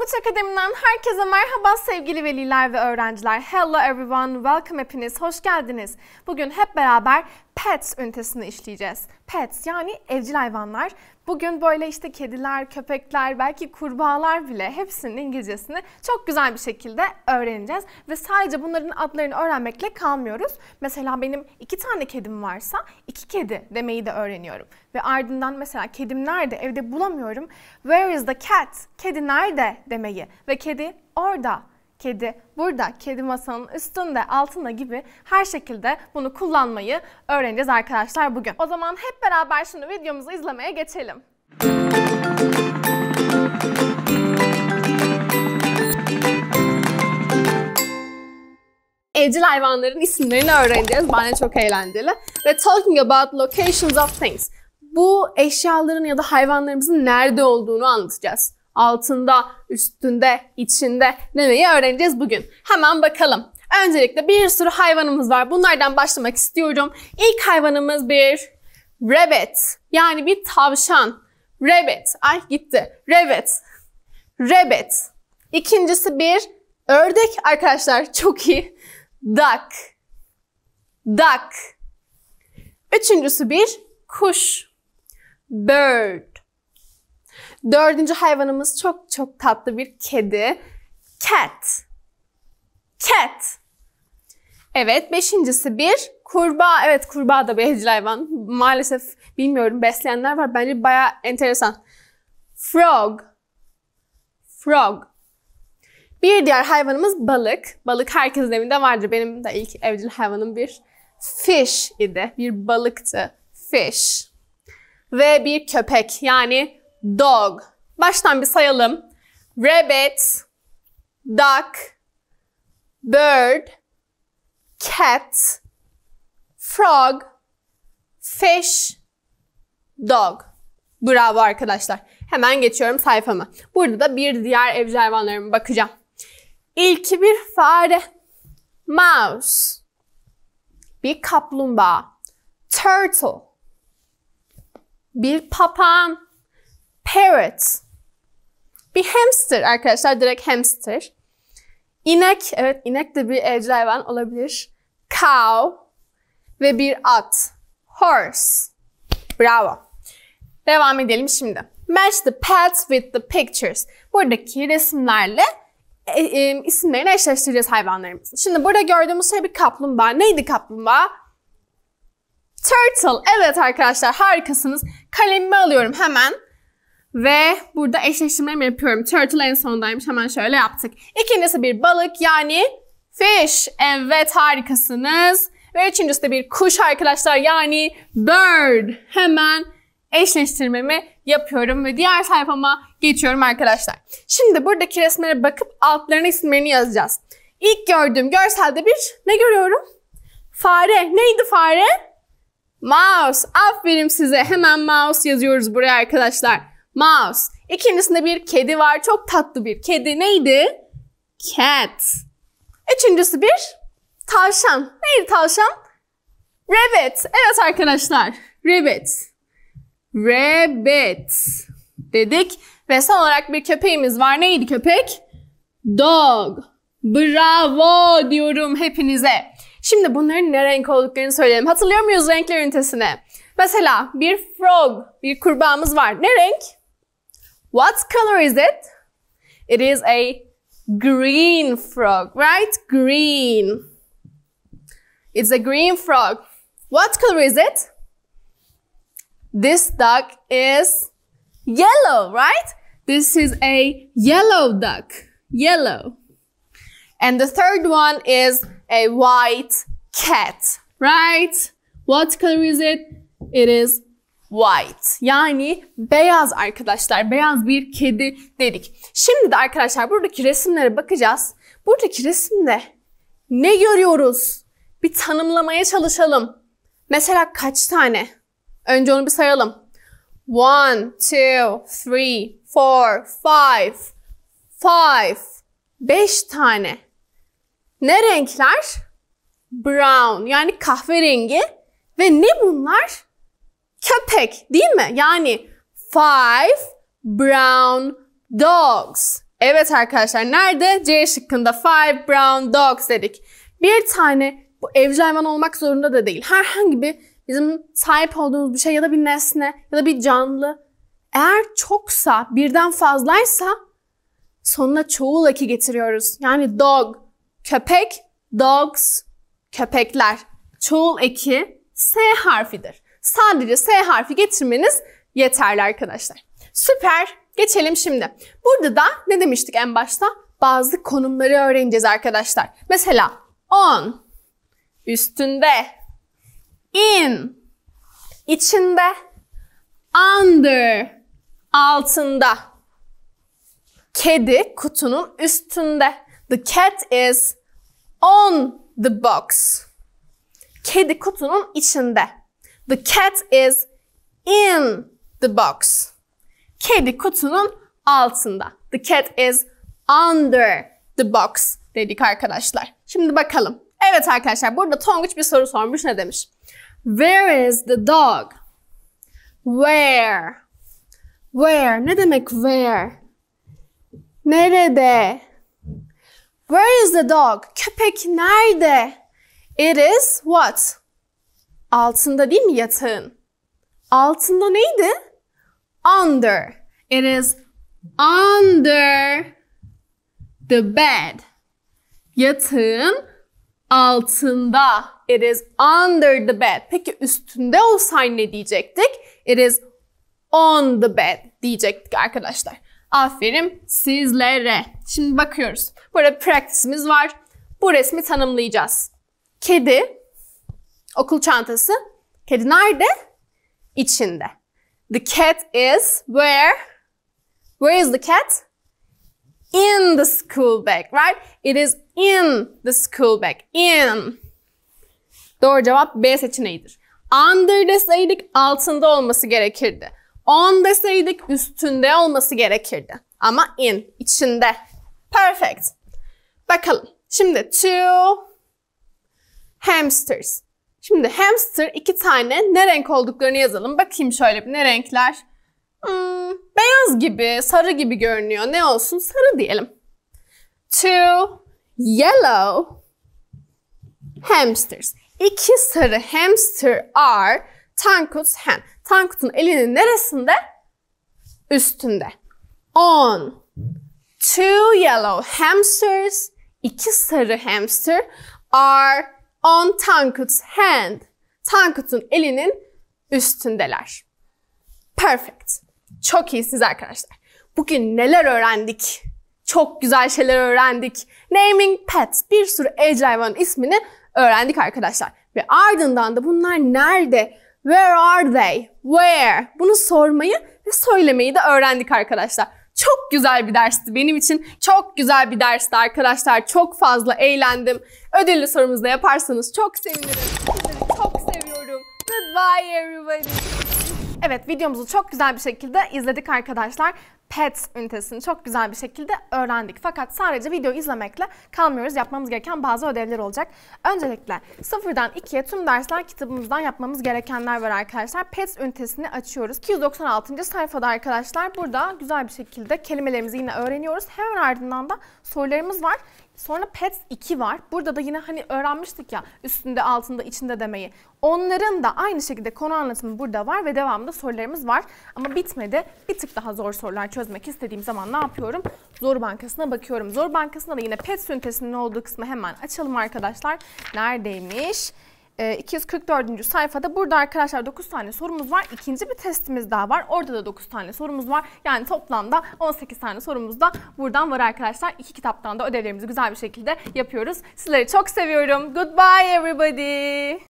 Arnavut Akademin'den herkese merhaba sevgili veliler ve öğrenciler. Hello everyone, welcome hepiniz, hoş geldiniz. Bugün hep beraber pets ünitesini işleyeceğiz. Pets yani evcil hayvanlar. Bugün böyle işte kediler, köpekler, belki kurbağalar bile hepsinin İngilizcesini çok güzel bir şekilde öğreneceğiz. Ve sadece bunların adlarını öğrenmekle kalmıyoruz. Mesela benim iki tane kedim varsa iki kedi demeyi de öğreniyorum. Ve ardından mesela kedim nerede evde bulamıyorum. Where is the cat? Kedi nerede demeyi ve kedi orada kedi. Burada kedi masanın üstünde, altında gibi her şekilde bunu kullanmayı öğreneceğiz arkadaşlar bugün. O zaman hep beraber şimdi videomuzu izlemeye geçelim. evcil hayvanların isimlerini öğreneceğiz. Bence çok eğlenceli. Ve talking about locations of things. Bu eşyaların ya da hayvanlarımızın nerede olduğunu anlatacağız altında, üstünde, içinde demeyi öğreneceğiz bugün. Hemen bakalım. Öncelikle bir sürü hayvanımız var. Bunlardan başlamak istiyorum. İlk hayvanımız bir rabbit. Yani bir tavşan. Rabbit. Ay gitti. Rabbit. Rabbit. İkincisi bir ördek arkadaşlar. Çok iyi. Duck. Duck. Üçüncüsü bir kuş. Bird. Dördüncü hayvanımız çok çok tatlı bir kedi. Cat. Cat. Evet, beşincisi bir kurbağa. Evet, kurbağa da bir evcil hayvan. Maalesef bilmiyorum besleyenler var. Bence baya enteresan. Frog. Frog. Bir diğer hayvanımız balık. Balık herkesin evinde vardır. Benim de ilk evcil hayvanım bir fish idi. Bir balıktı. Fish. Ve bir köpek. Yani dog. Baştan bir sayalım. Rabbit, duck, bird, cat, frog, fish, dog. Bravo arkadaşlar. Hemen geçiyorum sayfama. Burada da bir diğer evcil hayvanlarıma bakacağım. İlki bir fare. Mouse. Bir kaplumbağa. Turtle. Bir papağan. Parrot. Bir hamster arkadaşlar. Direkt hamster. İnek. Evet inek de bir evcil hayvan olabilir. Cow. Ve bir at. Horse. Bravo. Devam edelim şimdi. Match the pets with the pictures. Buradaki resimlerle e, e, isimlerini eşleştireceğiz hayvanlarımızın. Şimdi burada gördüğümüz şey bir kaplumbağa. Neydi kaplumbağa? Turtle. Evet arkadaşlar harikasınız. Kalemimi alıyorum hemen. Ve burada eşleştirmemi yapıyorum. Turtle en sondaymış. Hemen şöyle yaptık. İkincisi bir balık yani fish. Evet harikasınız. Ve üçüncüsü de bir kuş arkadaşlar yani bird. Hemen eşleştirmemi yapıyorum ve diğer sayfama geçiyorum arkadaşlar. Şimdi buradaki resmlere bakıp altlarına isimlerini yazacağız. İlk gördüğüm görselde bir ne görüyorum? Fare. Neydi fare? Mouse. Aferin size. Hemen mouse yazıyoruz buraya arkadaşlar. Mouse. İkincisinde bir kedi var. Çok tatlı bir kedi. Neydi? Cat. Üçüncüsü bir tavşan. Neydi tavşan? Rabbit. Evet arkadaşlar. Rabbit. Rabbit dedik. Ve son olarak bir köpeğimiz var. Neydi köpek? Dog. Bravo diyorum hepinize. Şimdi bunların ne renk olduklarını söyleyelim. Hatırlıyor muyuz renkler ünitesine? Mesela bir frog, bir kurbağamız var. Ne renk? What color is it? It is a green frog, right? Green. It's a green frog. What color is it? This duck is yellow, right? This is a yellow duck. Yellow. And the third one is a white cat, right? What color is it? It is white. Yani beyaz arkadaşlar. Beyaz bir kedi dedik. Şimdi de arkadaşlar buradaki resimlere bakacağız. Buradaki resimde ne görüyoruz? Bir tanımlamaya çalışalım. Mesela kaç tane? Önce onu bir sayalım. One, two, three, four, five. Five. Beş tane. Ne renkler? Brown yani kahverengi. Ve ne bunlar? köpek değil mi? Yani five brown dogs. Evet arkadaşlar nerede? C şıkkında five brown dogs dedik. Bir tane bu evcil hayvan olmak zorunda da değil. Herhangi bir bizim sahip olduğumuz bir şey ya da bir nesne ya da bir canlı. Eğer çoksa birden fazlaysa sonuna çoğul eki getiriyoruz. Yani dog köpek, dogs köpekler. Çoğul eki S harfidir. Sadece S harfi getirmeniz yeterli arkadaşlar. Süper. Geçelim şimdi. Burada da ne demiştik en başta? Bazı konumları öğreneceğiz arkadaşlar. Mesela on, üstünde, in, içinde, under, altında. Kedi kutunun üstünde. The cat is on the box. Kedi kutunun içinde. The cat is in the box. Kedi kutunun altında. The cat is under the box dedik arkadaşlar. Şimdi bakalım. Evet arkadaşlar burada Tonguç bir soru sormuş. Ne demiş? Where is the dog? Where? Where? Ne demek where? Nerede? Where is the dog? Köpek nerede? It is what? Altında değil mi yatağın? Altında neydi? Under. It is under the bed. Yatağın altında. It is under the bed. Peki üstünde olsaydı ne diyecektik? It is on the bed diyecektik arkadaşlar. Aferin sizlere. Şimdi bakıyoruz. Burada practice'imiz var. Bu resmi tanımlayacağız. Kedi Okul çantası. Kedi nerede? İçinde. The cat is where? Where is the cat? In the school bag, right? It is in the school bag. In. Doğru cevap B seçeneğidir. Under deseydik altında olması gerekirdi. On deseydik üstünde olması gerekirdi. Ama in, içinde. Perfect. Bakalım. Şimdi two hamsters. Şimdi hamster iki tane ne renk olduklarını yazalım. Bakayım şöyle bir ne renkler. Hmm, beyaz gibi, sarı gibi görünüyor. Ne olsun? Sarı diyelim. Two yellow hamsters. İki sarı hamster are Tankut's hand. Tankut'un elinin neresinde? Üstünde. On. Two yellow hamsters, İki sarı hamster are on Tankut's hand. Tankut'un elinin üstündeler. Perfect. Çok iyisiniz arkadaşlar. Bugün neler öğrendik? Çok güzel şeyler öğrendik. Naming pets, bir sürü evcil hayvanın ismini öğrendik arkadaşlar. Ve ardından da bunlar nerede? Where are they? Where? Bunu sormayı ve söylemeyi de öğrendik arkadaşlar. Çok güzel bir dersti benim için. Çok güzel bir dersti arkadaşlar. Çok fazla eğlendim. Ödüllü sorumuzda yaparsanız çok sevinirim. Sizleri çok seviyorum. Goodbye everybody. Evet videomuzu çok güzel bir şekilde izledik arkadaşlar. Pet ünitesini çok güzel bir şekilde öğrendik. Fakat sadece video izlemekle kalmıyoruz. Yapmamız gereken bazı ödevler olacak. Öncelikle sıfırdan ikiye tüm dersler kitabımızdan yapmamız gerekenler var arkadaşlar. Pet ünitesini açıyoruz. 296. sayfada arkadaşlar burada güzel bir şekilde kelimelerimizi yine öğreniyoruz. Hemen ardından da sorularımız var. Sonra Pet 2 var. Burada da yine hani öğrenmiştik ya üstünde, altında, içinde demeyi. Onların da aynı şekilde konu anlatımı burada var ve devamında sorularımız var. Ama bitmedi. Bir tık daha zor sorular çözeceğiz çözmek istediğim zaman ne yapıyorum? Zor Bankası'na bakıyorum. Zor Bankası'nda da yine PET sünitesinin olduğu kısmı hemen açalım arkadaşlar. Neredeymiş? 244. Ee, sayfada burada arkadaşlar 9 tane sorumuz var. İkinci bir testimiz daha var. Orada da 9 tane sorumuz var. Yani toplamda 18 tane sorumuz da buradan var arkadaşlar. İki kitaptan da ödevlerimizi güzel bir şekilde yapıyoruz. Sizleri çok seviyorum. Goodbye everybody.